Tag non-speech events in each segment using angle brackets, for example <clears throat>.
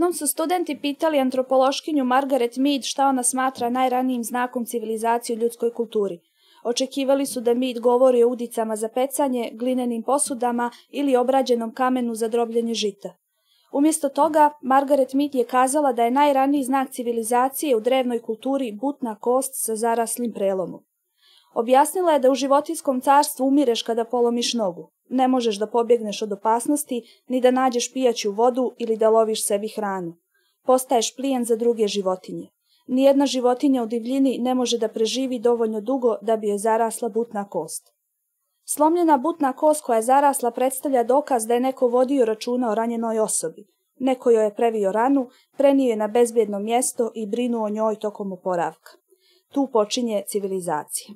Jednom su studenti pitali antropološkinju Margaret Mead šta ona smatra najranijim znakom civilizacije u ljudskoj kulturi. Očekivali su da Mead govori o udicama za pecanje, glinenim posudama ili obrađenom kamenu za drobljenje žita. Umjesto toga, Margaret Mead je kazala da je najraniji znak civilizacije u drevnoj kulturi butna kost sa zaraslim prelomom. Objasnila je da u životinskom carstvu umireš kada polomiš nogu ne možeš da pobjegneš od opasnosti, ni da nađeš pijaću vodu ili da loviš sebi hranu. Postaješ plijen za druge životinje. Nijedna životinja u divljini ne može da preživi dovoljno dugo da bi joj zarasla butna kost. Slomljena butna kost koja je zarasla predstavlja dokaz da je neko vodio računa o ranjenoj osobi. Neko joj je previo ranu, prenio je na bezbjedno mjesto i brinuo o njoj tokom oporavka. Tu počinje civilizacija.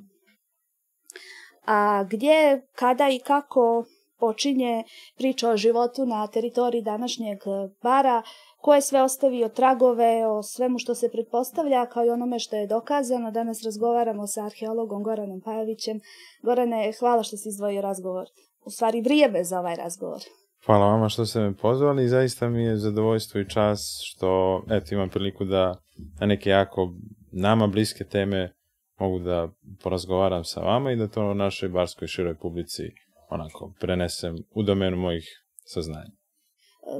A gdje, kada i kako počinje priča o životu na teritoriji današnjeg e, bara, ko je sve ostavio tragove o svemu što se pretpostavlja, kao i onome što je dokazano. Danas razgovaramo sa arheologom Goranom Pajovićem. Gorane, hvala što si izdvojio razgovor. U stvari vrijeme za ovaj razgovor. Hvala vama što ste me pozvali i zaista mi je zadovoljstvo i čas što eto, imam priliku da na neke jako nama bliske teme mogu da porazgovaram sa vama i da to u našoj barskoj široj publici onako prenesem u domenu mojih saznanja.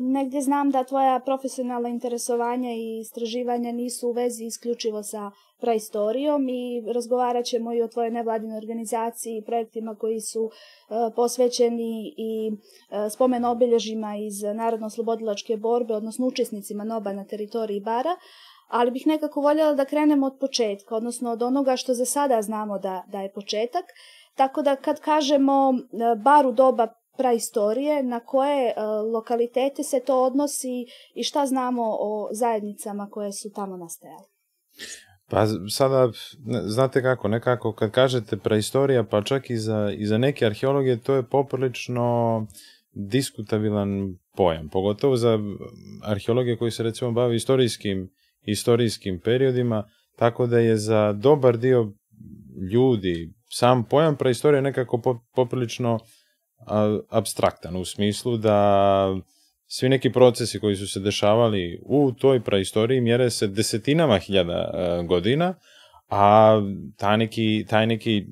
Negdje znam da tvoja profesionalna interesovanja i istraživanja nisu u vezi isključivo sa praistorijom i razgovarat ćemo i o tvojoj nevladinoj organizaciji i projektima koji su e, posvećeni i e, spomen obilježima iz Narodno-slobodilačke borbe, odnosno učesnicima NOBA na teritoriji Bara, ali bih nekako voljela da krenemo od početka, odnosno od onoga što za sada znamo da, da je početak. Tako da kad kažemo e, bar u doba praistorije, na koje e, lokalitete se to odnosi i šta znamo o zajednicama koje su tamo nastajale? Pa sada, znate kako, nekako kad kažete praistorija, pa čak i za, i za neke arheologe, to je poprilično diskutabilan pojam, pogotovo za arheologe koji se recimo bave istorijskim istorijskim periodima, tako da je za dobar dio ljudi sam pojam preistorije nekako poprilično abstraktan u smislu da svi neki procesi koji su se dešavali u toj praistoriji mjere se desetinama hiljada e, godina, a taj neki, taj neki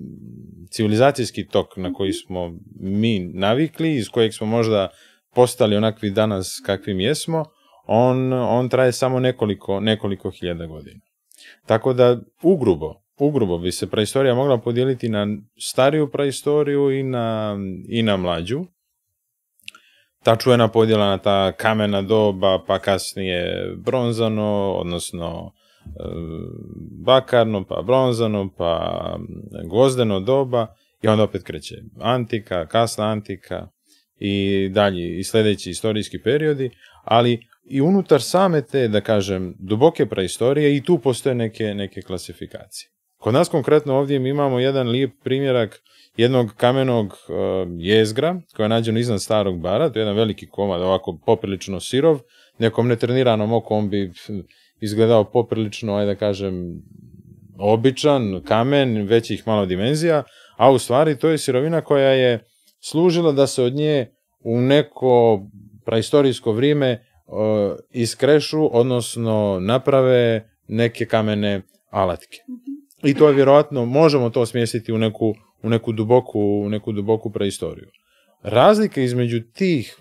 civilizacijski tok na koji mhm. smo mi navikli, iz kojeg smo možda postali onakvi danas kakvim jesmo, on, on traje samo nekoliko, nekoliko hiljada godina. Tako da, ugrubo, ugrubo bi se praistorija mogla podijeliti na stariju praistoriju i na, i na mlađu. Ta čujena podjela na ta kamena doba, pa kasnije bronzano, odnosno e, bakarno, pa bronzano, pa gozdeno doba i onda opet kreće antika, kasna antika i dalje, i sljedeći istorijski periodi, ali i unutar same te, da kažem, duboke praistorije i tu postoje neke, neke klasifikacije. Kod nas konkretno ovdje mi imamo jedan lijep primjerak jednog kamenog e, jezgra koja je nađen iznad starog bara, to je jedan veliki komad, ovako poprilično sirov, nekom netreniranom okom bi izgledao poprilično, ajde da kažem, običan kamen većih malo dimenzija, a u stvari to je sirovina koja je služila da se od nje u neko praistorijsko vrijeme iskrešu, odnosno naprave neke kamene alatke. Mhm. I to je vjerojatno, možemo to smjestiti u neku, u neku, duboku, u neku duboku preistoriju. Razlika između tih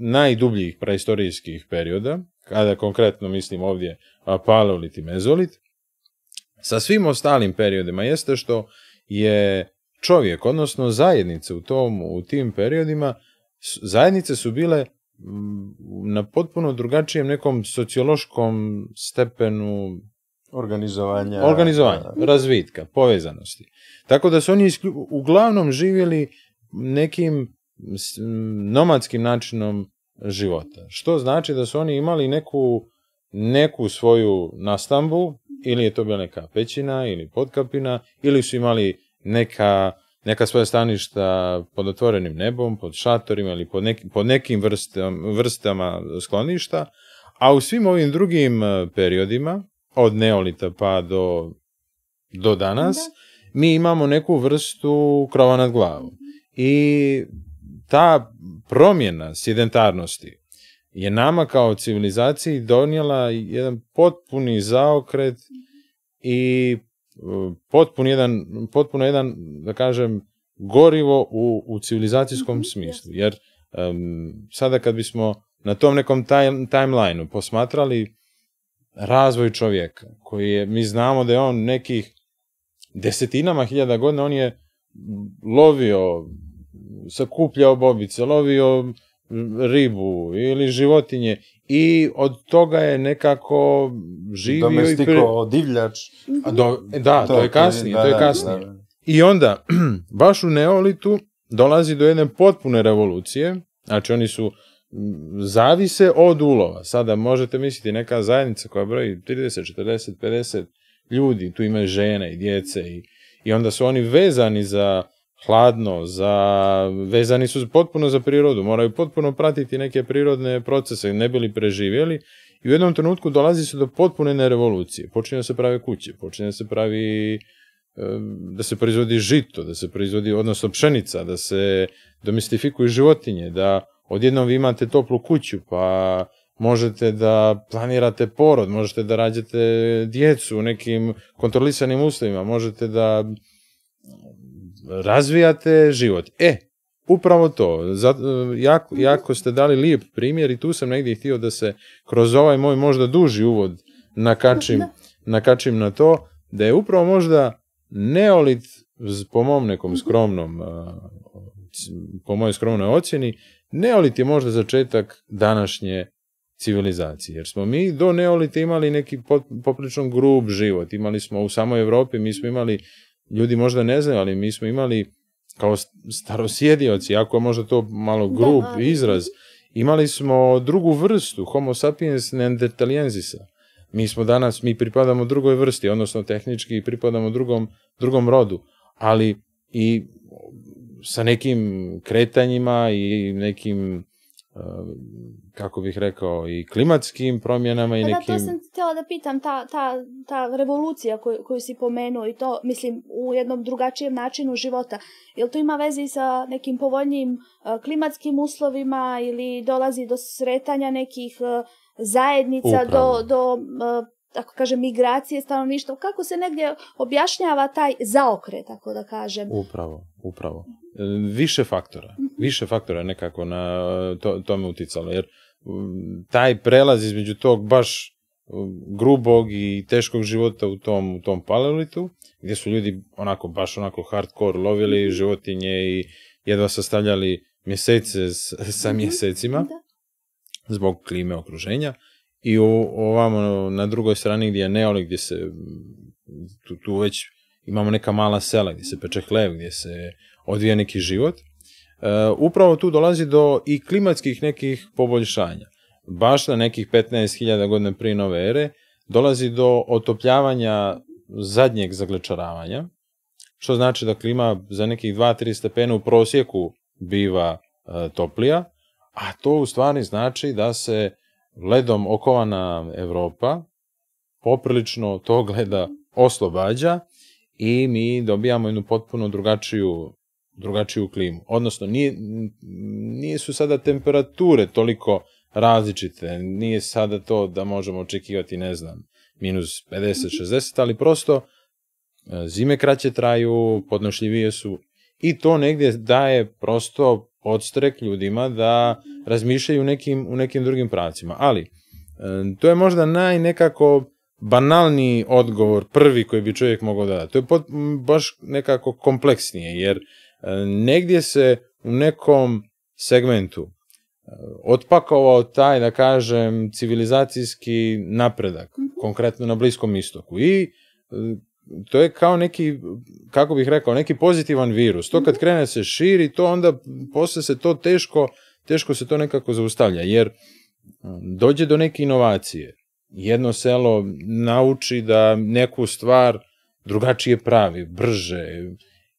najdubljih preistorijskih perioda, kada konkretno mislim ovdje paleolit i mezolit, sa svim ostalim periodima jeste što je čovjek, odnosno zajednice u, tom, u tim periodima, zajednice su bile Mm, na potpuno drugačijem nekom sociološkom stepenu organizovanja, organizovanja razvitka, povezanosti. Tako da su oni isklju... uglavnom živjeli nekim nomadskim načinom života. Što znači da su oni imali neku, neku svoju nastambu, ili je to bila neka pećina ili podkapina, ili su imali neka neka svoja staništa pod otvorenim nebom, pod šatorima ili pod, nekim vrstama, skloništa, a u svim ovim drugim e, periodima, od neolita pa do, do danas, mi imamo neku vrstu krova nad glavom. I ta promjena sedentarnosti je nama kao civilizaciji donijela jedan potpuni zaokret i potpuno jedan, potpuno jedan, da kažem, gorivo u, u civilizacijskom mhm, smislu. Jer sada kad bismo na tom nekom time, timelineu posmatrali razvoj čovjeka, koji je, mi znamo da je on nekih desetinama hiljada godina, on je lovio, sakupljao bobice, lovio ribu ili životinje i od toga je nekako živio i... divljač. Do, e, da, to, je kasnije, to je kasnije. I onda, <clears throat> baš u Neolitu dolazi do jedne potpune revolucije, znači oni su zavise od ulova. Sada možete misliti neka zajednica koja broji 30, 40, 50 ljudi, tu ima žene i djece i onda su oni vezani za hladno, za, vezani su potpuno za prirodu, moraju potpuno pratiti neke prirodne procese, ne bili preživjeli i u jednom trenutku dolazi se do potpune nerevolucije. Počinje se prave kuće, počinje da se pravi da se proizvodi žito, da se proizvodi odnosno pšenica, da se domestifikuju životinje, da odjednom vi imate toplu kuću, pa možete da planirate porod, možete da rađate djecu u nekim kontrolisanim uslovima, možete da razvijate život. E, upravo to. Zato, e, jako, jako ste dali lijep primjer i tu sam negdje htio da se kroz ovaj moj možda duži uvod nakačim, nakačim na to da je upravo možda neolit po mom nekom mhm. skromnom, e, po mojoj skromnoj ocjeni, neolit je možda začetak današnje civilizacije. Jer smo mi do neolita imali neki poprilično grub život. Imali smo u samoj Europi, mi smo imali ljudi možda ne znaju, ali mi smo imali kao starosjedioci, ako je možda to malo grub izraz, imali smo drugu vrstu, homo sapiens neandertalienzisa. Mi smo danas, mi pripadamo drugoj vrsti, odnosno tehnički pripadamo drugom, drugom rodu, ali i sa nekim kretanjima i nekim kako bih rekao, i klimatskim promjenama i nekim... Da, to sam htjela da pitam, ta, revolucija koju, si pomenuo i to, mislim, u jednom drugačijem načinu života, jel to ima vezi sa nekim povoljnijim e, klimatskim uslovima ili dolazi do sretanja nekih e, zajednica, do, do e, tako kažem, migracije stanovništva, kako se negdje objašnjava taj zaokret, tako da kažem. Upravo, upravo više faktora. Više faktora nekako na to, tome uticalo, jer mm, taj prelaz između tog baš mm, grubog i teškog života u tom, u tom palelitu, gdje su ljudi onako, baš onako hardcore lovili mhm. životinje i jedva sastavljali mjesece sa mhm. mjesecima zbog klime okruženja i ovamo na drugoj strani gdje je neoli, gdje se mm, tu, tu već imamo neka mala sela gdje se peče hlev, gdje se odvija neki život, e, upravo tu dolazi do i klimatskih nekih poboljšanja. Baš na nekih 15.000 godina prije nove ere dolazi do otopljavanja zadnjeg zaglečaravanja, što znači da klima za nekih 2-3 stepene u prosjeku biva e, toplija, a to u stvari znači da se ledom okovana Europa poprilično to gleda oslobađa i mi dobijamo jednu potpuno drugačiju drugačiju klimu. Odnosno, nije, nije su sada temperature toliko različite, nije sada to da možemo očekivati, ne znam, minus 50-60, ali prosto e, zime kraće traju, podnošljivije su i to negdje daje prosto odstrek ljudima da razmišljaju nekim, u nekim drugim pravcima. Ali, e, to je možda najnekako banalni odgovor, prvi koji bi čovjek mogao da da. To je baš nekako kompleksnije, jer E, negdje se u nekom segmentu e, otpakovao taj, da kažem, civilizacijski napredak, mhm. konkretno na Bliskom istoku. I e, to je kao neki, kako bih rekao, neki pozitivan virus. To kad mhm. krene se širi, to onda posle se to teško, teško se to nekako zaustavlja, jer dođe do neke inovacije. Jedno selo nauči da neku stvar drugačije pravi, brže,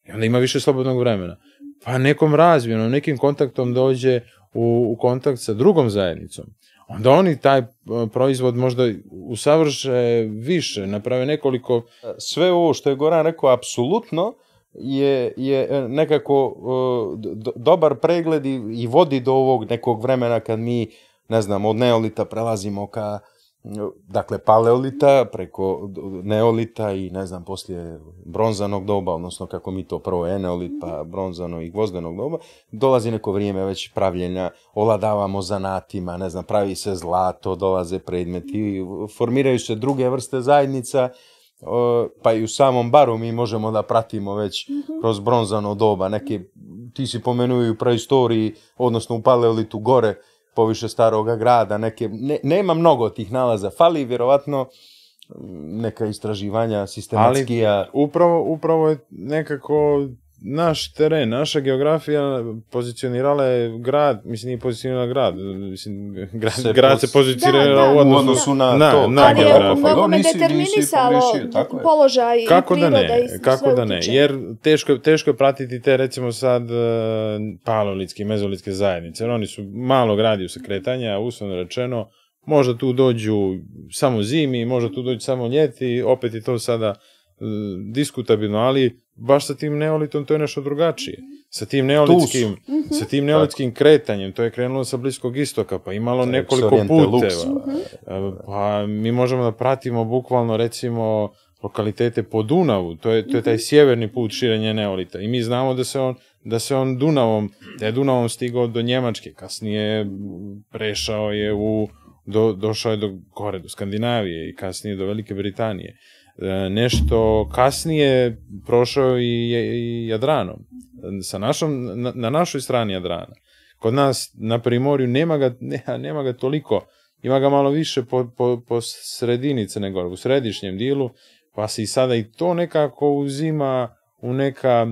i onda ima više slobodnog vremena. Pa nekom razmjenom, nekim kontaktom dođe u, u kontakt sa drugom zajednicom. Onda oni taj e, proizvod možda usavrše više, naprave nekoliko... E, sve ovo što je Goran rekao, apsolutno, je, je e, nekako dobar pregled i, i vodi do ovog nekog vremena kad mi, ne znam, od neolita prelazimo ka dakle paleolita preko neolita i ne znam poslije bronzanog doba, odnosno kako mi to prvo Neolit, pa mhm. bronzano i gvozdenog doba, dolazi neko vrijeme već pravljenja, oladavamo zanatima, ne znam, pravi se zlato, dolaze predmeti, mhm. formiraju se druge vrste zajednica, pa i u samom baru mi možemo da pratimo već mhm. kroz bronzano doba, Neki, ti si pomenuju u preistoriji, odnosno u paleolitu gore, poviše staroga grada, neke, ne, nema mnogo tih nalaza, fali vjerovatno neka istraživanja sistematskija. Ali upravo, upravo je nekako naš teren, naša geografija pozicionirala je grad, mislim nije pozicionirala grad, mislim, grad se, grad se u odnosu na, na to. Na ali je determinisalo položaj kako i da ne, Kako da ne, jer teško, teško je pratiti te recimo sad e, palolitske i mezolitske zajednice, jer oni su malo gradi se kretanja, uslovno rečeno, možda tu dođu samo zimi, možda tu dođu samo ljeti, opet je to sada E, diskutabilno, ali baš sa tim neolitom to je nešto drugačije. Mhm. Sa tim neolitskim, mhm. sa tim neolitskim kretanjem, to je krenulo sa Bliskog istoka, pa imalo nekoliko puteva. Mhm. E, pa mi možemo da pratimo bukvalno recimo lokalitete po Dunavu, to je, to je taj sjeverni put širenja neolita i mi znamo da se on, da se on Dunavom, da je Dunavom stigao do Njemačke, kasnije prešao je u, do, došao je do gore, do Skandinavije i kasnije do Velike Britanije. E, nešto kasnije prošao i, Jadranom, sa našom, na, našoj strani Jadrana. Kod nas na Primorju nema ga, nema ga toliko, ima ga malo više po, po, po sredini u središnjem dijelu. pa se i sada i to nekako uzima u neka,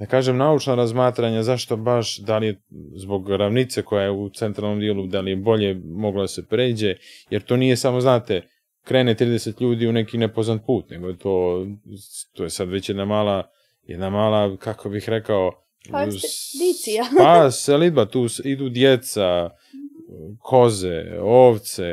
da kažem, naučna razmatranja, zašto baš, da li je zbog ravnice koja je u centralnom dijelu, da li je bolje moglo da se pređe, jer to nije samo, znate, krene 30 ljudi u neki nepoznat put, nego je to, to je sad već jedna mala, jedna mala, kako bih rekao, pa ekspedicija. pa tu idu djeca, koze, ovce,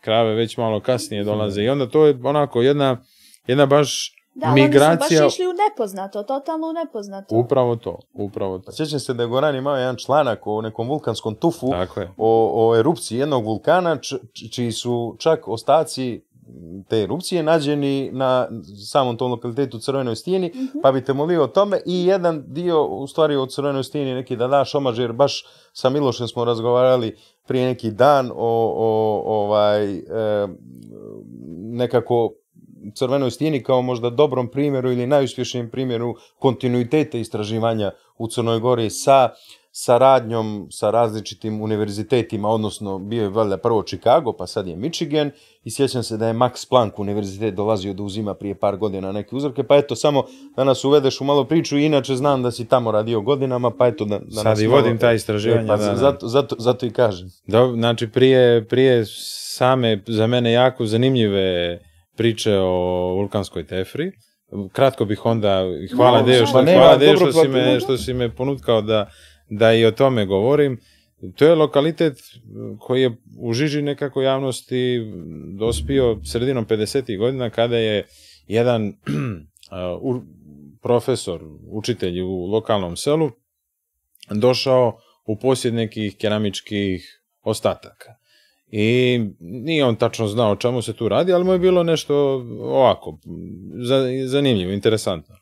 krave već malo kasnije dolaze i onda to je onako jedna, jedna baš da, migracija... Da, baš išli u nepoznato, totalno u nepoznato. Upravo to, upravo to. Sjećam se da je Goran imao jedan članak o nekom vulkanskom tufu, o, o erupciji jednog vulkana, čiji su čak ostaci te erupcije nađeni na samom tom lokalitetu Crvenoj stijeni, mhm. pa bi te molio o tome i jedan dio u stvari od Crvenoj stijeni neki da daš omaž, jer baš sa Milošem smo razgovarali prije neki dan o, o ovaj, nekako Crvenoj stijeni kao možda dobrom primjeru ili najuspješnijem primjeru kontinuiteta istraživanja u Crnoj Gori sa saradnjom sa različitim univerzitetima, odnosno bio je valjda prvo Chicago, pa sad je Michigan i sjećam se da je Max Planck univerzitet dolazio da uzima prije par godina neke uzorke, pa eto samo danas uvedeš u malo priču i inače znam da si tamo radio godinama, pa eto da, da Sad i vodim ta e, istraživanja. Pa zato, zato, zato, i kažem. znači prije, prije same za mene jako zanimljive priče o vulkanskoj tefri, kratko bih onda, hvala no, što, što, si me, što si me ponutkao da da i o tome govorim. To je lokalitet koji je u žiži nekako javnosti dospio sredinom 50. godina kada je jedan <clears throat> uh, profesor, učitelj u lokalnom selu došao u posjed nekih keramičkih ostataka. I nije on tačno znao o čemu se tu radi, ali mu je bilo nešto ovako zanimljivo, interesantno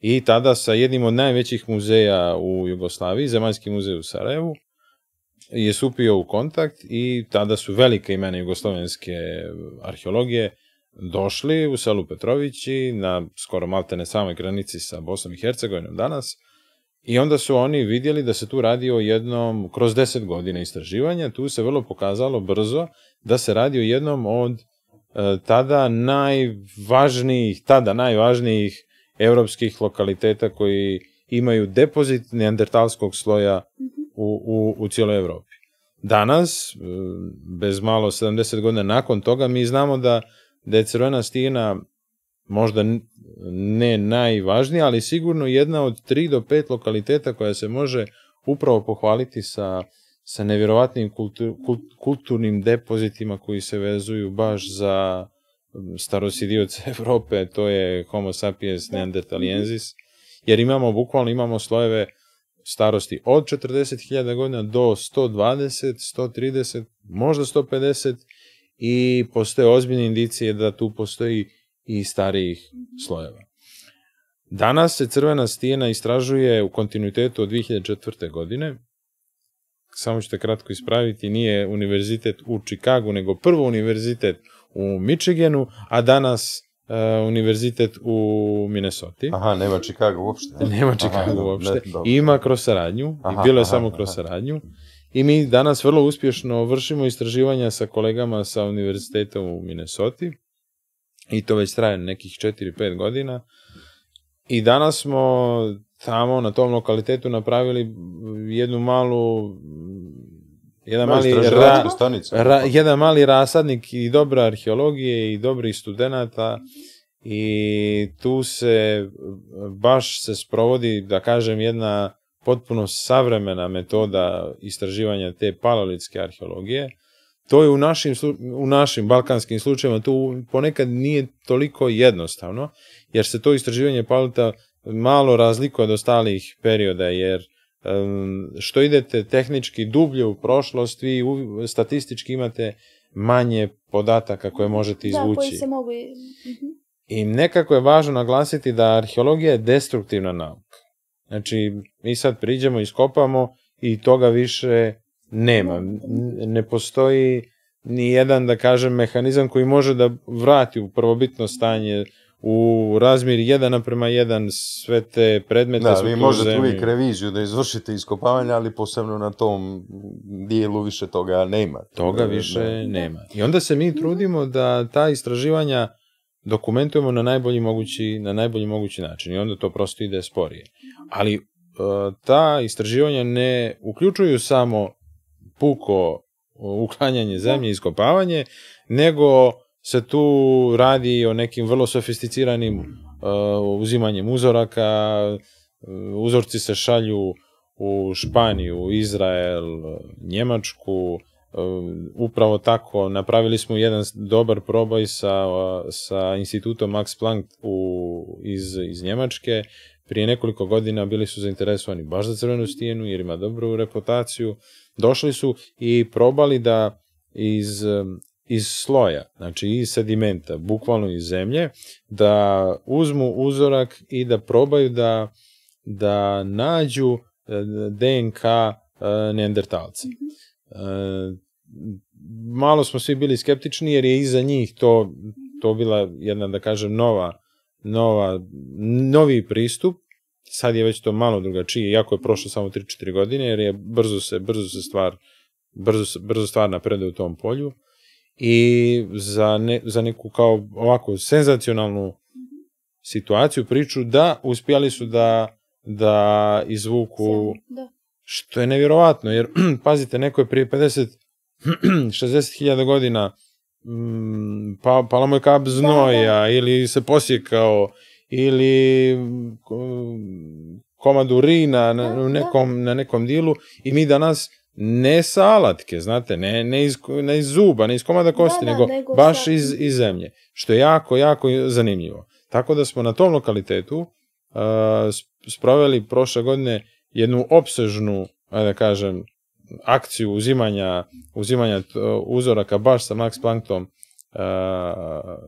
i tada sa jednim od najvećih muzeja u Jugoslaviji, Zemaljski muzej u Sarajevu, je supio u kontakt i tada su velike imene jugoslovenske arheologije došli u selu Petrovići na skoro maltene samoj granici sa Bosnom i Hercegovinom danas i onda su oni vidjeli da se tu radi o jednom, kroz deset godina istraživanja, tu se vrlo pokazalo brzo da se radi o jednom od e, tada najvažnijih, tada najvažnijih europskih lokaliteta koji imaju depozit neandertalskog sloja mhm. u, u, u cijeloj Europi. Danas, e, bez malo 70 godina nakon toga, mi znamo da, da je crvena stina možda ne najvažnija, ali sigurno jedna od 3 do 5 lokaliteta koja se može upravo pohvaliti sa, sa nevjerovatnim kulturnim depozitima koji se vezuju baš za starosidioc <laughs> Europe, to je homo sapiens neandertaliensis, jer imamo, bukvalno imamo slojeve starosti od 40.000 godina do 120, 130, možda 150 i postoje ozbiljne indicije da tu postoji i starijih mhm. slojeva. Danas se crvena stijena istražuje u kontinuitetu od 2004. godine. Samo ćete kratko ispraviti, nije univerzitet u Čikagu, nego prvo univerzitet u Michiganu, a danas e, univerzitet u Minnesota. Aha, nema Chicago uopšte. Nema Chicago uopšte. Ima kroz saradnju, i bilo je samo kroz saradnju. I mi danas vrlo uspješno vršimo istraživanja sa kolegama sa univerzitetom u Minnesota. I to već traje nekih 4-5 godina. I danas smo tamo na tom lokalitetu napravili jednu malu jedan, mali, jedan mali rasadnik i dobra arheologije i dobrih studenata i tu se baš se sprovodi, da kažem, jedna potpuno savremena metoda istraživanja te paleolitske arheologije. To je u našim, u našim balkanskim slučajevima tu ponekad nije toliko jednostavno, jer se to istraživanje paleta malo razlikuje od ostalih perioda, jer što idete tehnički dublje u prošlost, vi statistički imate manje podataka koje možete izvući. se mogu... Mhm. I nekako je važno naglasiti da arheologija je destruktivna nauka. Znači, mi sad priđemo, iskopamo i toga više nema. Ne postoji ni jedan, da kažem, mehanizam koji može da vrati u prvobitno stanje u razmjeri 1 naprema 1 sve te predmete da, vi možete uvijek reviziju da izvršite iskopavanje, ali posebno na tom dijelu više toga nema. Toga više nema. I onda se mi trudimo da ta istraživanja dokumentujemo na najbolji mogući, na najbolji mogući način i onda to prosto ide sporije. Ali e, ta istraživanja ne uključuju samo puko e, uklanjanje zemlje, iskopavanje, nego se tu radi o nekim vrlo sofisticiranim mm. uh, uzimanjem uzoraka, uh, uzorci se šalju u Španiju, Izrael, Njemačku, uh, upravo tako napravili smo jedan dobar proboj sa, sa institutom Max Planck u, iz, iz Njemačke. Prije nekoliko godina bili su zainteresovani baš za crvenu stijenu jer ima dobru reputaciju. Došli su i probali da iz um, iz sloja, znači iz sedimenta, bukvalno iz zemlje, da uzmu uzorak i da probaju da, da nađu e, DNK e, neandertalca. Mhm. E, malo smo svi bili skeptični jer je iza njih to, to bila jedna, da kažem, nova, nova, novi pristup. Sad je već to malo drugačije, iako je prošlo samo 3-4 godine, jer je brzo se, brzo se stvar, brzo, brzo stvar napreduje u tom polju i za, za neku kao ovako senzacionalnu situaciju, priču, da uspjeli su da, da izvuku, što je nevjerovatno, jer <clears throat> pazite, neko je prije 50, 60 <clears throat> hiljada godina mm, pa, pala mu je kap znoja, ili se posjekao, ili mm, komadu rina na, nekom, na nekom dilu i mi danas ne salatke, znate, ne, ne, iz, ne iz zuba, ne iz komada kosti, nego, baš iz, iz zemlje, što je jako, jako zanimljivo. Tako da smo na tom lokalitetu uh, sproveli prošle godine jednu opsežnu, da kažem, akciju uzimanja, uzimanja uzoraka baš sa Max Planktom uh,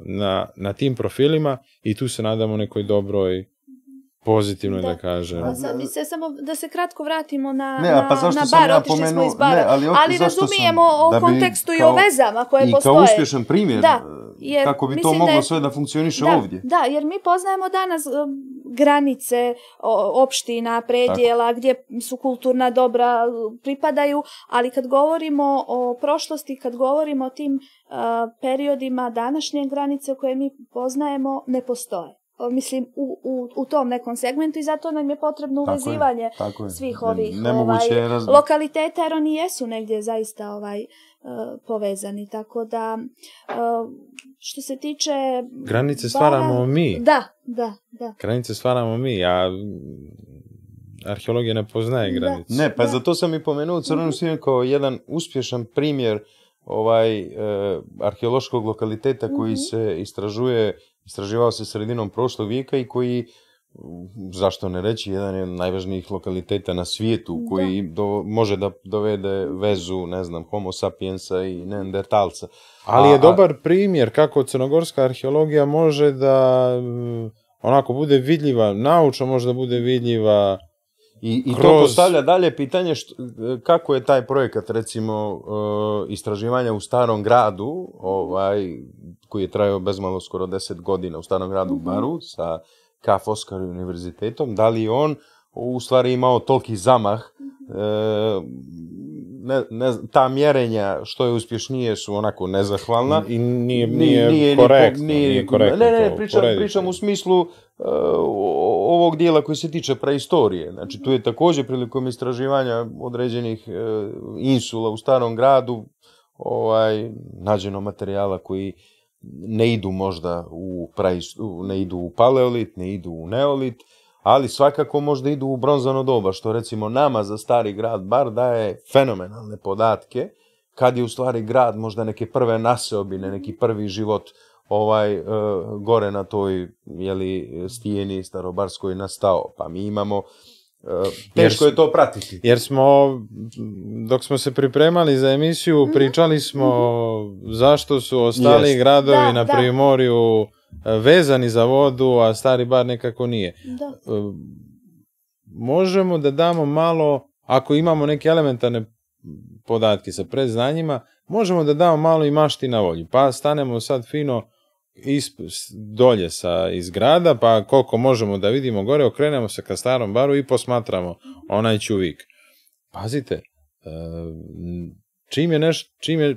na, na tim profilima i tu se nadamo nekoj dobroj Pozitivno da, da kažem. sad se samo da se kratko vratimo na, ne, pa na, na bar, otišli smo iz bara. ali, ok, ali razumijemo o kontekstu i o vezama koje postoje. I kao uspješan primjer da, e, jer, kako bi to moglo sve da funkcioniše ovdje. Da, jer mi poznajemo danas e, granice opština, predjela, Tako. gdje su kulturna dobra e, pripadaju, ali kad govorimo o prošlosti, kad govorimo o tim periodima današnje granice koje mi poznajemo, ne postoje mislim, u, u, u, tom nekom segmentu i zato nam je potrebno uvezivanje je. svih ovih ovaj, lokaliteta, jer oni jesu negdje zaista ovaj, e, povezani. Tako da, e, što se tiče... Granice stvaramo mi. Da, da, da. Granice stvaramo mi, a arheologija ne poznaje granice. Ne, pa da. zato sam i pomenuo Crvenu mm kao jedan uspješan primjer ovaj e, arheološkog lokaliteta koji mhm. se istražuje istraživao se sredinom prošlog vijeka i koji mm, zašto ne reći, jedan je od najvažnijih lokaliteta na svijetu koji može da dovede vezu, ne znam, homo sapiensa i neandertalca. Ali je dobar primjer kako crnogorska arheologija može da mm, onako bude vidljiva, naučno može da bude vidljiva i, i to postavlja dalje pitanje što, e, kako je taj projekat recimo e, istraživanja u starom gradu, ovaj, koji je trajao bezmalo skoro deset godina u starom gradu u mhm. Baru sa K. Foskar univerzitetom, da li on u stvari imao toliki zamah mhm. E, ne, ne, ta mjerenja što je uspješnije su onako nezahvalna. I nije, nije, korektno. Nije, korektno ne, ne, pričam, pričam u smislu e, ovog dijela koji se tiče preistorije. Znači, tu je također prilikom istraživanja određenih e, insula u starom gradu ovaj, nađeno materijala koji ne idu možda u, ne idu u paleolit, ne idu u neolit, ali svakako možda idu u bronzano doba, što recimo nama za stari grad bar daje fenomenalne podatke, kad je u stvari grad možda neke prve naseobine, neki prvi život ovaj e, gore na toj jeli, stijeni starobarskoj nastao. Pa mi imamo e, Teško je to pratiti. Jer smo, dok smo se pripremali za emisiju, mhm. pričali smo mhm. zašto su ostali gradovi na primorju vezani za vodu, a stari bar nekako nije. Da. E, možemo da damo malo, ako imamo neke elementarne podatke sa predznanjima, možemo da damo malo i mašti na volju. Pa stanemo sad fino isp, dolje sa, izgrada pa koliko možemo da vidimo gore, okrenemo se ka starom baru i posmatramo onaj čuvik. Pazite, e, čim je, neš, čim je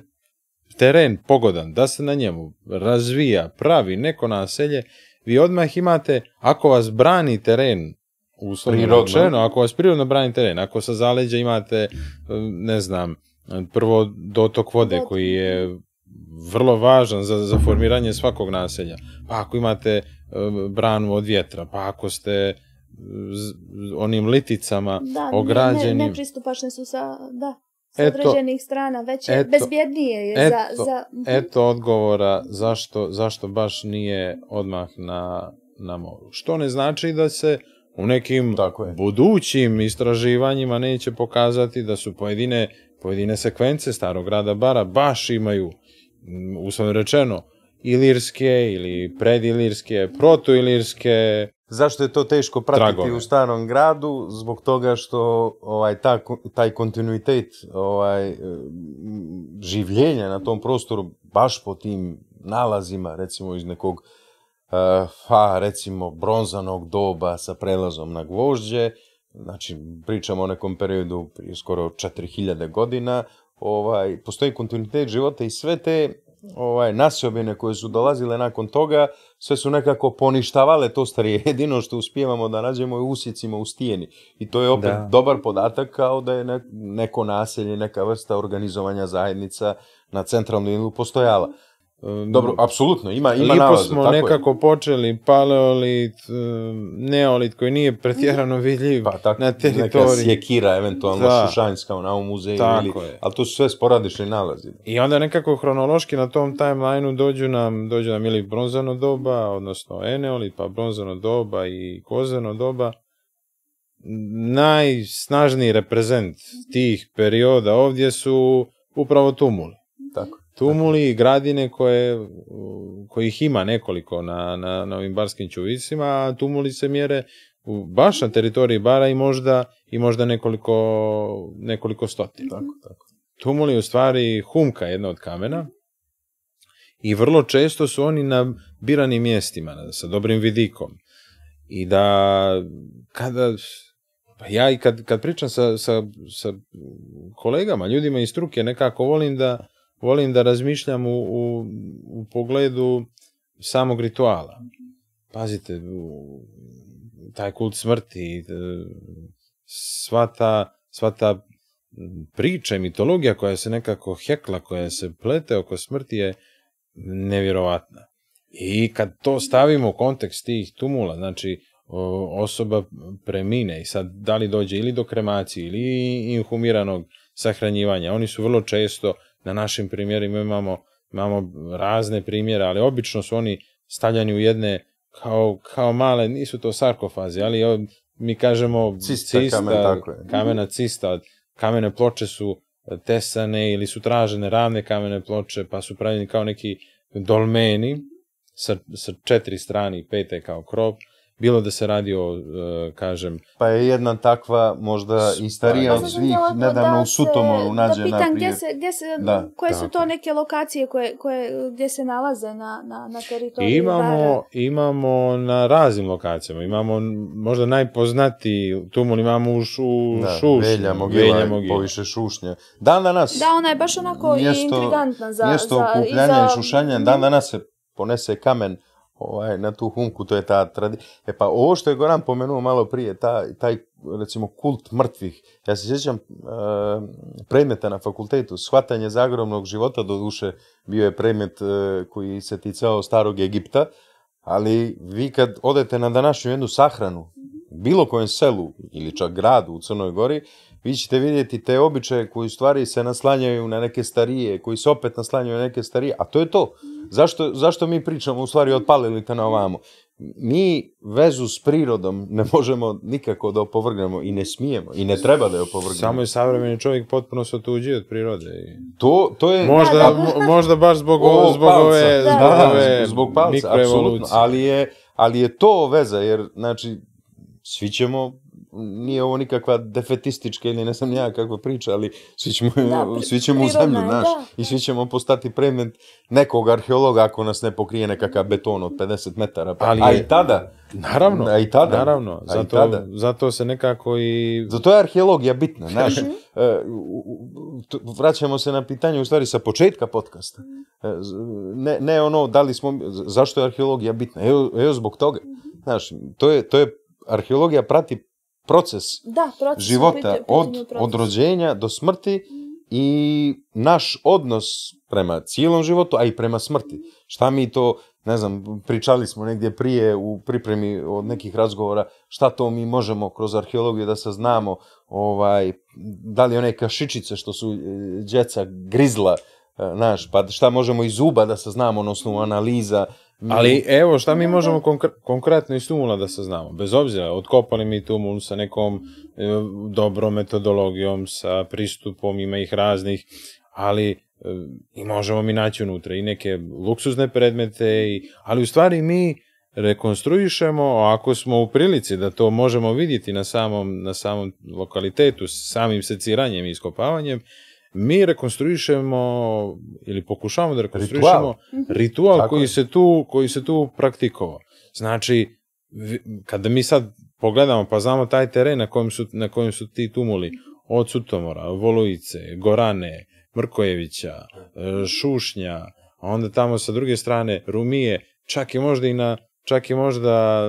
teren pogodan da se na njemu razvija, pravi neko naselje, vi odmah imate, ako vas brani teren, ako vas prirodno brani teren, ako sa zaleđa imate, eh, ne znam, prvo dotok vode koji je vrlo važan za, formiranje svakog naselja, pa ako imate eh, branu od vjetra, pa ako ste eh, onim liticama ograđeni. ograđenim. Da, ne, su sa, da određenih strana, već je eto, bezbjednije je eto, za... za... Eto odgovora zašto, zašto baš nije odmah na, na moru. Što ne znači da se u nekim Tako budućim istraživanjima neće pokazati da su pojedine, pojedine sekvence starog grada Bara baš imaju, mm, uslovno rečeno, ilirske ili predilirske, protoilirske Zašto je to teško pratiti u starom gradu? Zbog toga što ovaj, taj kontinuitet ovaj, e, življenja na tom prostoru baš po tim nalazima, recimo iz nekog e, fa recimo bronzanog doba sa prelazom na gvožđe, znači pričamo o nekom periodu prije skoro 4000 godina, ovaj, postoji kontinuitet života i sve te ovaj, nasobine koje su dolazile nakon toga, sve su nekako poništavale to starije. Jedino što uspijevamo da nađemo je usjecima u stijeni. I to je opet dobar podatak kao da je neko naselje, neka vrsta organizovanja zajednica na centralnom Ilu postojala. Dobro, apsolutno, ima, ima Lipo smo nekako počeli, paleolit, neolit koji nije pretjerano vidljiv pa, na teritoriji. Neka sjekira, eventualno šušanjska u muzeju, je. ali to su sve sporadični nalazi. I onda nekako hronološki na tom timelineu dođu nam, dođu nam ili bronzano doba, odnosno eneolit, pa bronzano doba i kozano doba. Najsnažniji reprezent tih perioda ovdje su upravo tumuli. Tako Tumuli i gradine koje, kojih ima nekoliko na, na, na ovim barskim čuvisima, a tumuli se mjere u, baš na teritoriji bara i možda, i možda nekoliko, nekoliko stotina. Tako, mhm. tako. Tumuli u stvari humka jedna od kamena i vrlo često su oni na biranim mjestima sa dobrim vidikom. I da kada pa ja i kad, kad pričam sa, sa, sa kolegama, ljudima iz struke, nekako volim da volim da razmišljam u, u, pogledu samog rituala. Pazite, taj kult smrti, e, sva ta, priča mitologija koja se nekako hekla, koja se plete oko smrti je nevjerovatna. I kad to stavimo u kontekst tih tumula, znači osoba premine i sad da li dođe ili do kremacije ili inhumiranog sahranjivanja, oni su vrlo često na našim primjerima imamo, imamo razne primjere, ali obično su oni stavljani u jedne kao, kao male, nisu to sarkofazi, ali mi kažemo cista, kamena cista, kamene ploče su tesane ili su tražene ravne kamene ploče, pa su pravljeni kao neki dolmeni sa, sa četiri strani pete kao krop. Bilo da se radi o, e, kažem... Pa je jedna takva, možda i od svih, nedavno u Sutomoru nađena pitan, Gdje se, gdje koje su to neke lokacije koje, koje, gdje se nalaze na, teritoriju imamo, Imamo na raznim lokacijama. Imamo možda najpoznatiji tumul imamo u, šu, da, Šušnju. Velja mogila, poviše Šušnje. Dan danas... Da, ona je baš onako mjesto, intrigantna za... Mjesto okupljanja i šušanja, dan danas se ponese kamen ovaj, na tu hunku, to je ta tradicija. E pa ovo što je Goran pomenuo malo prije, ta, taj recimo kult mrtvih, ja se sjećam e, predmeta na fakultetu, shvatanje zagromnog života, duše, bio je predmet e, koji se ticao starog Egipta, ali vi kad odete na današnju jednu sahranu, bilo kojem selu ili čak gradu u Crnoj Gori, vi ćete vidjeti te običaje koji u stvari se naslanjaju na neke starije, koji se opet naslanjaju na neke starije, a to je to. Zašto, mi pričamo u stvari odpalili na ovamo? Mi vezu s prirodom ne možemo nikako da opovrgnemo i ne smijemo i ne treba da je opovrgnemo. Samo je savremeni čovjek potpuno se otuđi od prirode. To, je... Možda, baš zbog, zbog ove, zbog zbog apsolutno. Ali je, ali je to veza, jer znači, svi ćemo nije ovo nikakva defetistička ili ne znam ja kakva priča, ali svi ćemo, svi ćemo u zemlju, znaš, i svi ćemo postati predmet nekog arheologa ako nas ne pokrije nekakav beton od 50 metara. Pa, ali, a i tada. Naravno, i tada, naravno, zato, zato se nekako i... Zato je arheologija bitna, znaš, mhm. e, vraćamo se na pitanje u stvari sa početka podcasta. E, ne, ne ono, da li smo, zašto je arheologija bitna? Evo, zbog toga. Mhm. Znaš, to je, to je, arheologija prati proces, života od, od rođenja do smrti mm. i naš odnos prema cijelom životu, a i prema smrti. Šta mi to, ne znam, pričali smo negdje prije u pripremi od nekih razgovora, šta to mi možemo kroz arheologiju da saznamo, ovaj, da li one kašičice što su e, djeca grizla, e, naš, pa šta možemo iz zuba da saznamo na osnovu analiza, ali evo šta mi možemo konkretno iz tumula da saznamo, bez obzira otkopali mi tumul sa nekom e, dobrom metodologijom, sa pristupom, ima ih raznih, ali e, i možemo mi naći unutra i neke luksuzne predmete, i, ali u stvari mi rekonstruišemo ako smo u prilici da to možemo vidjeti na samom, na samom lokalitetu, samim seciranjem i iskopavanjem, mi rekonstruišemo ili pokušavamo da rekonstruišemo ritual, mhm. koji, se tu, koji se tu praktikovao. Znači, kada mi sad pogledamo pa znamo taj teren na kojem su, na kojem su ti tumuli od Sutomora, Volujice, Gorane, Mrkojevića, e, Šušnja, a onda tamo sa druge strane Rumije, čak i možda i na čak i možda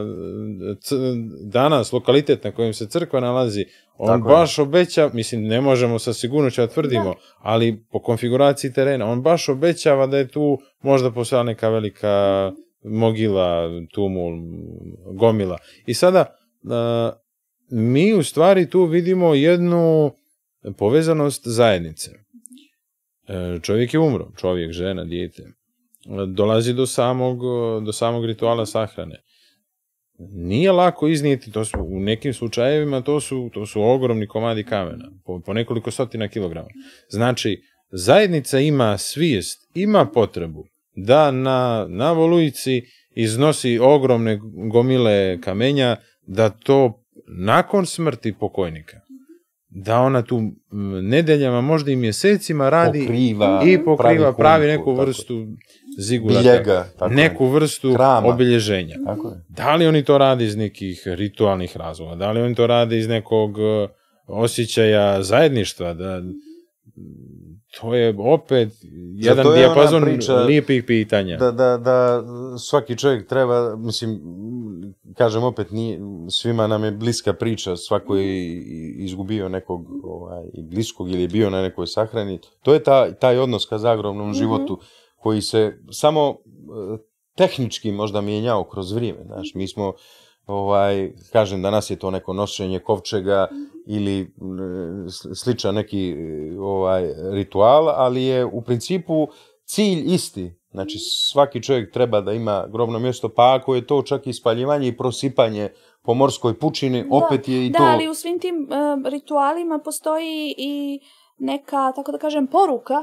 danas lokalitet na kojem se crkva nalazi, on baš je. obeća, mislim ne možemo sa sigurnošću da tvrdimo, ali po konfiguraciji terena, on baš obećava da je tu možda postojala neka velika mogila, tumul, gomila. I sada e, mi u stvari tu vidimo jednu povezanost zajednice. E, čovjek je umro, čovjek, žena, dijete dolazi do samog, do samog rituala sahrane. Nije lako iznijeti, to su, u nekim slučajevima to su, to su ogromni komadi kamena, po, nekoliko stotina kilograma. Znači, zajednica ima svijest, ima potrebu da na, na volujici iznosi ogromne gomile kamenja, da to nakon smrti pokojnika, da ona tu nedeljama, možda i mjesecima radi i pokriva, pravi neku vrstu zigurata, neku vrstu obilježenja. Tako Da li oni to rade iz nekih ritualnih razloga, da li oni to rade iz nekog e, osjećaja zajedništva, da to je opet jedan je dijapazon lijepih pitanja. Da, da, da svaki čovjek treba, mislim, kažem opet, svima nam je bliska priča, svako je izgubio nekog ovaj, bliskog ili je bio na nekoj sahrani. To je ta, taj odnos ka zagrobnom životu koji se samo e, tehnički možda mijenjao kroz vrijeme. Znaš, mi smo, ovaj, kažem, danas je to neko nošenje kovčega mhm. ili e, sličan neki ovaj, ritual, ali je u principu cilj isti. Znači, mhm. svaki čovjek treba da ima grobno mjesto, pa ako je to čak i spaljivanje i prosipanje po morskoj pučini, da, opet je i to... Da, ali u svim tim e, ritualima postoji i neka, tako da kažem, poruka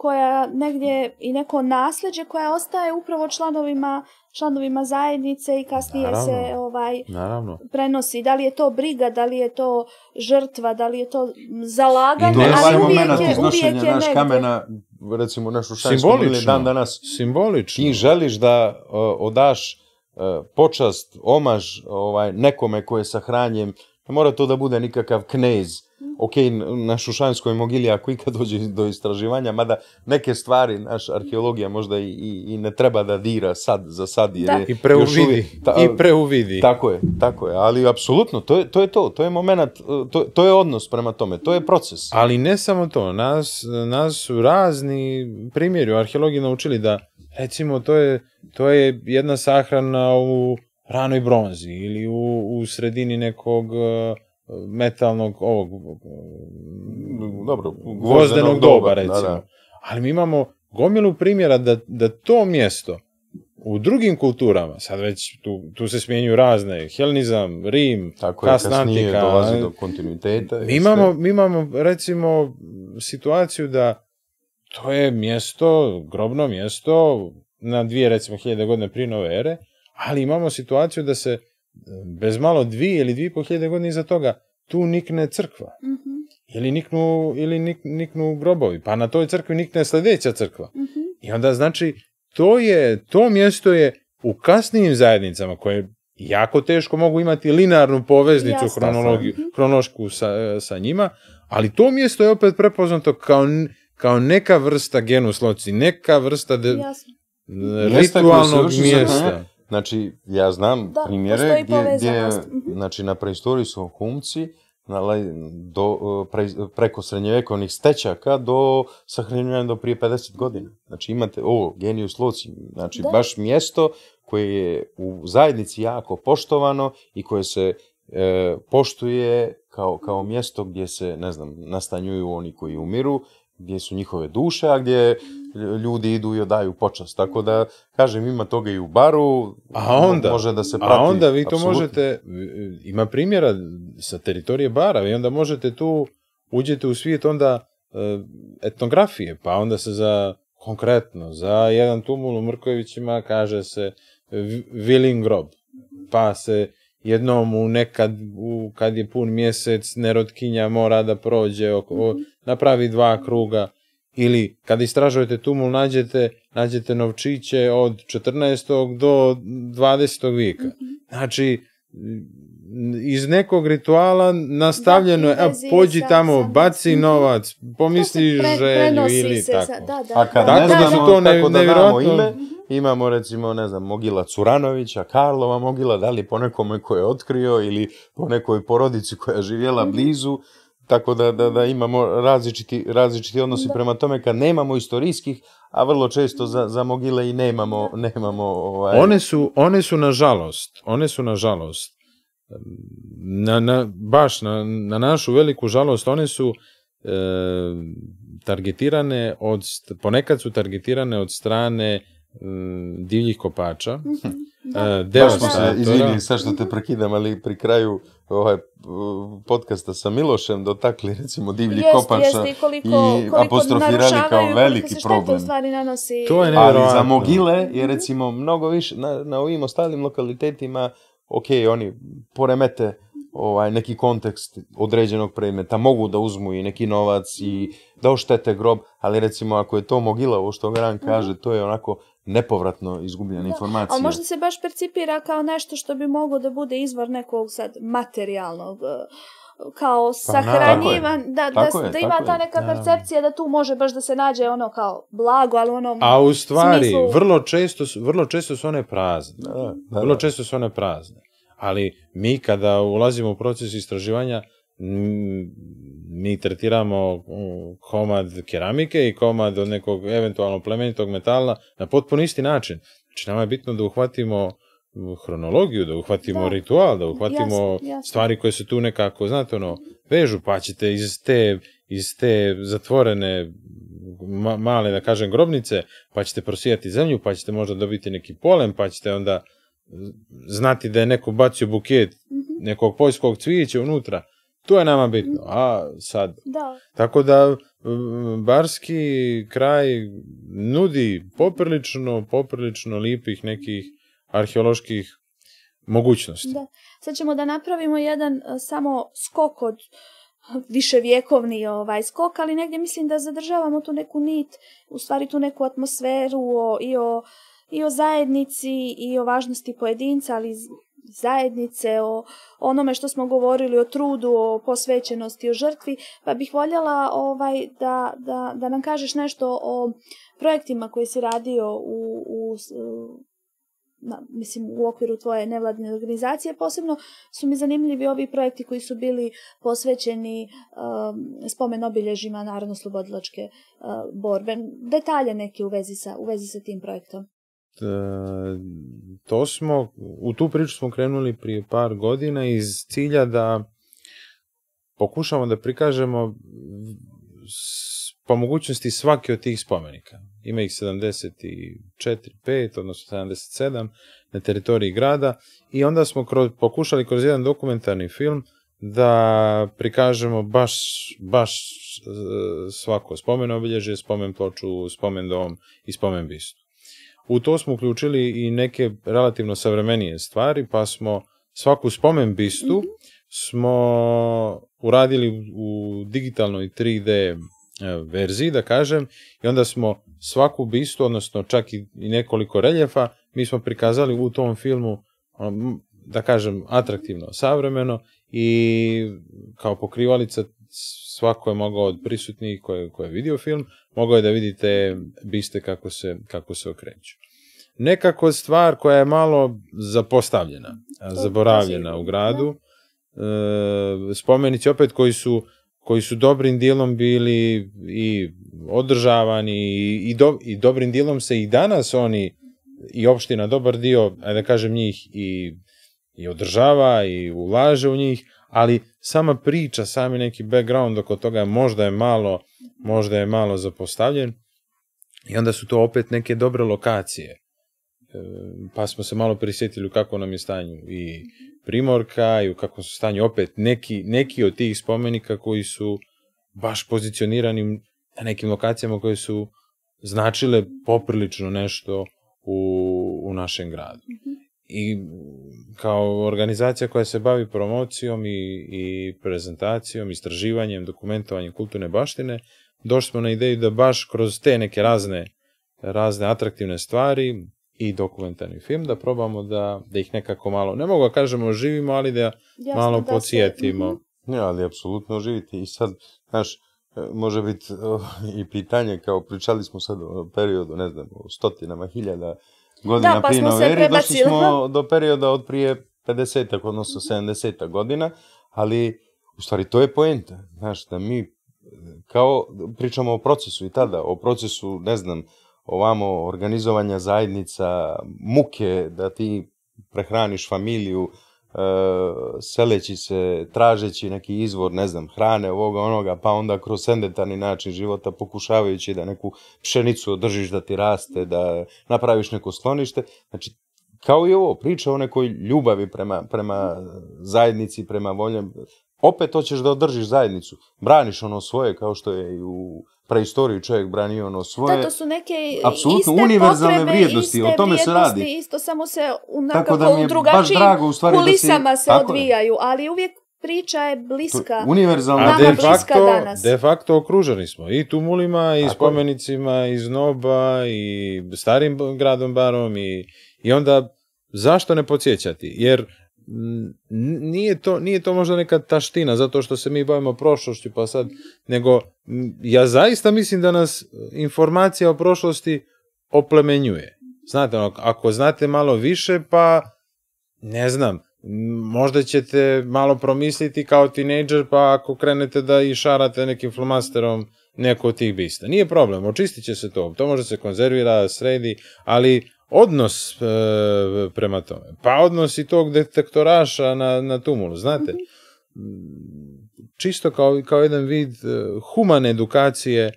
koja negdje i neko nasljeđe koja ostaje upravo članovima članovima zajednice i kasnije se ovaj prenosi. Da li je to briga, da li je to žrtva, da li je to zalaganje, ali uvijek je, uvijek naš kamena, recimo našu dan danas. Simbolično. I želiš da eh, odaš eh, počast, omaž ovaj, nekome koje je sahranjen ne mora to da bude nikakav knez. Ok, na Šušanskoj mogili, ako ikad dođe do istraživanja, mada neke stvari, naš arheologija možda i, ne treba da dira sad, za sad. I preuvidi. I preuvidi. Tako je, tako je. Ali apsolutno, to je to, to, je moment, e, to, je odnos prema tome, to je proces. Ali ne samo to, nas, razni primjeri u arheologiji naučili da, recimo, to je, to je jedna sahrana u ranoj bronzi ili u, u sredini nekog e, metalnog ovog e, Dobro, gvozdenog doba, recimo. Ali mi imamo gomilu primjera da, da to mjesto u drugim kulturama, sad već tu, tu se smjenju razne, helenizam, Rim, Tako je, kasnije dolazi e. do kontinuiteta. Mi imamo, mi imamo, recimo, situaciju da to je mjesto, grobno mjesto, na dvije, recimo, hiljade godine prije nove ere, ali imamo situaciju da se bez malo dvije ili dvije i hiljade godine iza toga tu nikne crkva. Mhm. Ili, niknu, ili nik, niknu grobovi. Pa na toj crkvi nikne sljedeća crkva. Mhm. I onda znači to je, to mjesto je u kasnijim zajednicama koje jako teško mogu imati linarnu poveznicu kronošku kronološku mhm. sa, sa, njima, ali to mjesto je opet prepoznato kao, kao neka vrsta genus loci, neka vrsta de, ritualnog mjesta. Znači, ja znam da, primjere gdje, mhm. znači, na su humci do, pre, preko srednjevekovnih stečaka do sahranjivanja do prije 50 godina. Znači imate ovo, geniju loci, znači baš mjesto koje je u zajednici jako poštovano i koje se e, poštuje kao, kao mjesto gdje se, ne znam, nastanjuju oni koji umiru gdje su njihove duše, a gdje ljudi idu i odaju počast. Tako da, kažem, ima toga i u baru, a onda, može da se prati. A onda vi to možete, ima primjera sa teritorije bara, vi onda možete tu, uđete u svijet onda eh, etnografije, pa onda se za, konkretno, za jedan tumul u Mrkovićima kaže se Willing grob, pa se jednom u nekad, u, kad je pun mjesec, nerotkinja mora da prođe, mhm. napravi dva kruga. Ili kad istražujete tumul nađete, nađete novčiće od 14. do 20. vijeka. Mhm. Znači, iz nekog rituala nastavljeno je, pođi tamo, baci mhm. novac, pomisli pre, želju ili tako. a kad da, ne to ne, da imamo recimo, ne znam, Mogila Curanovića, Karlova Mogila, da li po nekome koje je otkrio ili po nekoj porodici koja je živjela mhm. blizu, tako da, da, da imamo različiti, različiti odnosi prema tome kad nemamo istorijskih, a vrlo često za, za Mogile i nemamo... nemamo ovaj... one, su, one su nažalost, one su nažalost, na, na, baš na, našu veliku žalost, one su targetirane od, ponekad su targetirane od strane Mm, divljih kopača. Mhm. Hm. Da e, Deo smo se, izvini, sa što te prekidam, ali pri kraju ovaj podcasta sa Milošem dotakli recimo divlji kopača i, apostrofirali kao veliki problem. To je ali za Mogile je mhm. recimo mnogo više, na, na ovim ostalim lokalitetima, ok, oni poremete ovaj neki kontekst određenog predmeta, mogu da uzmu i neki novac i da oštete grob, ali recimo ako je to mogila, ovo što Gran mhm. kaže, to je onako nepovratno izgubljena informacija. A možda se baš percipira kao nešto što bi moglo da bude izvor nekog sad materijalnog e, kao pa sahranjivan, da, da, ima ta neka percepcija da tu može baš da se nađe ono kao blago, ali ono A u stvari, vrlo, često, vrlo često su one prazne. Da, da, vrlo često su one prazne ali mi kada ulazimo u proces istraživanja, mi tretiramo komad keramike i komad od nekog eventualno plemenitog metala na potpuno isti način. Znači nama je bitno da uhvatimo hronologiju, da uhvatimo ritual, da uhvatimo stvari koje se tu nekako, znate ono, vežu, pa ćete iz te, iz zatvorene male, da kažem, grobnice, pa ćete prosijati zemlju, pa ćete možda dobiti neki polem, pa ćete onda znati da je neko bacio buket mhm. nekog poljskog cvijeća unutra, to je nama bitno. Mhm. A sad, da. tako da barski kraj nudi poprilično, poprilično lipih nekih arheoloških mogućnosti. Da. Sad ćemo da napravimo jedan e, samo skok od e, viševjekovni ovaj skok, ali negdje mislim da zadržavamo tu neku nit, u stvari tu neku atmosferu o, i o i o zajednici i o važnosti pojedinca, ali zajednice, o onome što smo govorili, o trudu, o posvećenosti, o žrtvi, pa bih voljela ovaj, da, da, da nam kažeš nešto o projektima koji si radio u, u mislim, u okviru tvoje nevladine organizacije. Posebno su mi zanimljivi ovi projekti koji su bili posvećeni um, spomen obilježima narodno-slobodilačke uh, borbe. Detalje neke u vezi, sa, u vezi sa tim projektom. E, to smo, u tu priču smo krenuli prije par godina iz cilja da pokušamo da prikažemo po mogućnosti svaki od tih spomenika. Ima ih 74, 5, odnosno 77 na teritoriji grada i onda smo kroz, pokušali kroz jedan dokumentarni film da prikažemo baš, baš e, svako spomen obilježje, spomen ploču, spomen dom i spomen bistu. U to smo uključili i neke relativno savremenije stvari, pa smo svaku spomen bistu mhm. smo uradili u digitalnoj 3D e, verziji, da kažem, i onda smo svaku bistu, odnosno čak i nekoliko reljefa, mi smo prikazali u tom filmu, ono, da kažem, atraktivno, savremeno i kao pokrivalica svako je mogao od prisutnih koji je vidio film, mogao je da vidite biste kako se, kako se okreću. Nekako stvar koja je malo zapostavljena, pa, zaboravljena pa u gradu, e, spomenici opet koji su, koji su dobrim dijelom bili i održavani i, i dobrim dijelom se i danas oni i opština dobar dio, ajde da kažem njih i, i održava i ulaže u njih, ali sama priča, sami neki background oko toga možda je malo, možda je malo zapostavljen i onda su to opet neke dobre lokacije. E, pa smo se malo prisjetili u kakvom nam je stanju i Primorka i u kakvom su stanju opet neki, neki od tih spomenika koji su baš pozicionirani na nekim lokacijama koje su značile poprilično nešto u, u našem gradu. Mhm. I kao organizacija koja se bavi promocijom i, i prezentacijom, istraživanjem, dokumentovanjem kulturne baštine, došli smo na ideju da baš kroz te neke razne, razne atraktivne stvari i dokumentarni film, da probamo da, da ih nekako malo, ne mogu da kažemo živimo, ali da malo da podsjetimo. Mhm. ali apsolutno živiti i sad, znaš, e, može biti <laughs> i pitanje, kao pričali smo sad o periodu, ne znam, o stotinama hiljada godina da, pa došli smo do perioda od prije 50-ak, odnosno 70 godina, ali u stvari to je poenta, znaš, da mi kao pričamo o procesu i tada, o procesu, ne znam, ovamo organizovanja zajednica, muke da ti prehraniš familiju, E, seleći se, tražeći neki izvor, ne znam, hrane, ovoga, onoga, pa onda kroz sendetani način života pokušavajući da neku pšenicu održiš, da ti raste, da napraviš neko sklonište. Znači, kao i ovo, priča o nekoj ljubavi prema, prema zajednici, prema voljem. Opet hoćeš da održiš zajednicu. Braniš ono svoje, kao što je i u preistoriju čovjek branio ono svoje. Da, to su neke iste univerzalne potrebe, vrijednosti, iste o tome se radi. Isto samo se u nekako da u stvari, kulisama se odvijaju, ali uvijek priča je bliska. To, univerzalna nama de facto, bliska danas. De facto okruženi smo i tumulima, i tako spomenicima, je. i znoba, i starim gradom barom, i, i onda zašto ne podsjećati? Jer nije to, nije to možda neka taština zato što se mi bavimo prošlošću pa sad, nego ja zaista mislim da nas informacija o prošlosti oplemenjuje. Znate, ono, ako znate malo više, pa ne znam, možda ćete malo promisliti kao tinejdžer, pa ako krenete da i šarate nekim flomasterom neko od tih bista. Nije problem, očistit će se to, to može se konzervira, sredi, ali odnos e, prema tome. Pa odnos i tog detektoraša na, na tumulu, znate. Mhm. Mm, čisto kao, jedan vid e, humane edukacije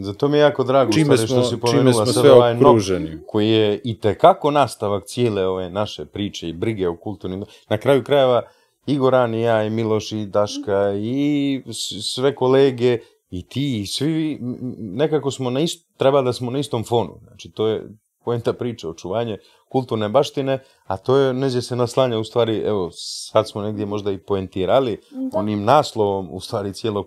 zato mi je jako drago čime smo, što si čime smo sve ovaj koji je i tekako nastavak cijele ove naše priče i brige o kulturnim... Na kraju krajeva i Goran i ja i Miloš i Daška mhm. i sve kolege i ti i svi nekako smo na treba da smo na istom fonu. Znači to je, poenta priče, očuvanje kulturne baštine, a to je neđe se naslanja u stvari, evo sad smo negdje možda i poentirali onim naslovom u stvari cijelog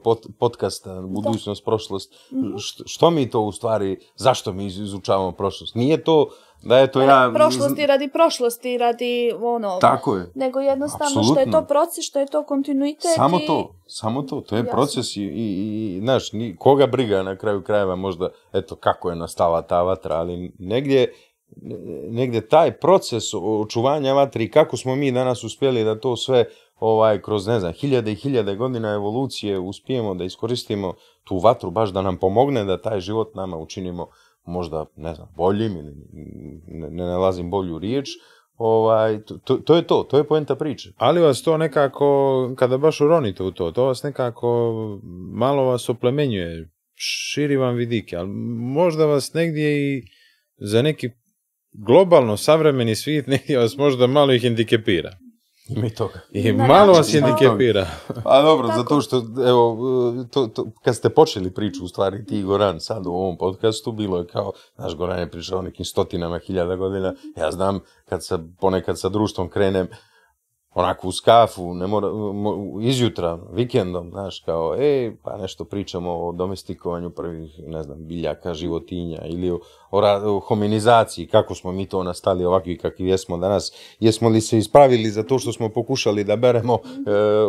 budućnost, prošlost, mhm. što mi to u stvari, zašto mi izučavamo prošlost? Nije to da je to pa ja... Prošlosti radi prošlosti, radi ono... Tako je. Nego jednostavno što je to proces, što je to kontinuitet Samo to, samo to, to je proces i, i, znaš, koga briga na kraju krajeva možda, eto, kako je nastala ta vatra, ali negdje negdje taj proces očuvanja vatri, kako smo mi danas uspjeli da to sve ovaj kroz ne znam hiljade i hiljade godina evolucije uspijemo da iskoristimo tu vatru baš da nam pomogne da taj život nama učinimo možda ne znam boljim ili ne, nalazim bolju riječ ovaj, to, to, je to, to je poenta priče. Ali vas to nekako, kada baš uronite u to, to vas nekako malo vas oplemenjuje, širi vam vidike, ali možda vas negdje i za neki globalno savremeni svijet negdje vas možda malo i Mi toga. I malo vas hendikepira. A pa dobro, zato što, evo, to, to, kad ste počeli priču, u stvari ti i Goran sad u ovom podcastu, bilo je kao, Naš Goran je pričao o nekim stotinama hiljada godina, ja znam, kad se, ponekad sa društvom krenem, onako u skafu, ne mora, izjutra, vikendom, znaš, kao, e, pa nešto pričamo o domestikovanju prvih, ne znam, biljaka, životinja ili o, o, hominizaciji, kako smo mi to nastali ovakvi kakvi jesmo danas, jesmo li se ispravili za to što smo pokušali da beremo e,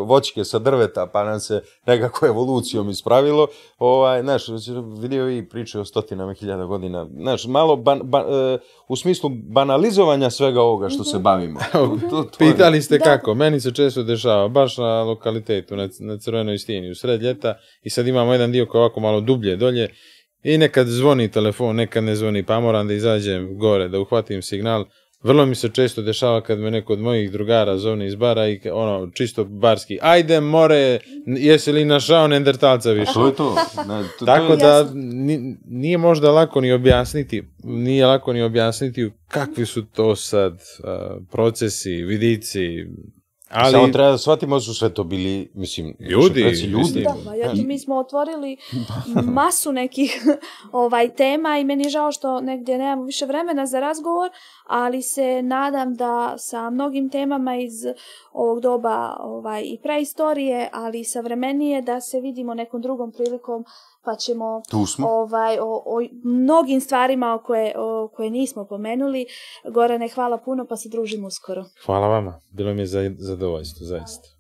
voćke sa drveta, pa nam se nekako evolucijom ispravilo, ovaj, znaš, vidio i priče o stotinama hiljada godina, znaš, malo e, u smislu banalizovanja svega ovoga što se mhm. bavimo. <laughs> Pitali ste kako, meni se često dešava, baš na lokalitetu, na, na Crvenoj stini, u sred ljeta, i sad imamo jedan dio koji je ovako malo dublje dolje, i nekad zvoni telefon, nekad ne zvoni, pa moram da izađem gore, da uhvatim signal. Vrlo mi se često dešava kad me neko od mojih drugara zovne iz bara i ono, čisto barski, ajde more, jesi li našao Nendertalca više? To je to. Tako da nije možda lako ni objasniti, nije lako ni objasniti kakvi su to sad procesi, vidici, ali... Samo treba da shvatimo su sve to bili, mislim, ljudi. ljudi. Da, ja, mi smo otvorili <laughs> masu nekih <laughs> ovaj tema i meni je žao što negdje nemamo više vremena za razgovor, ali se nadam da sa mnogim temama iz ovog doba ovaj, i preistorije, ali i savremenije, da se vidimo nekom drugom prilikom pa ćemo tu smo. Ovaj, o, mnogim stvarima o koje, koje nismo pomenuli. Gorane, hvala puno, pa se družimo uskoro. Hvala vama, bilo mi je zadovoljstvo, zaista.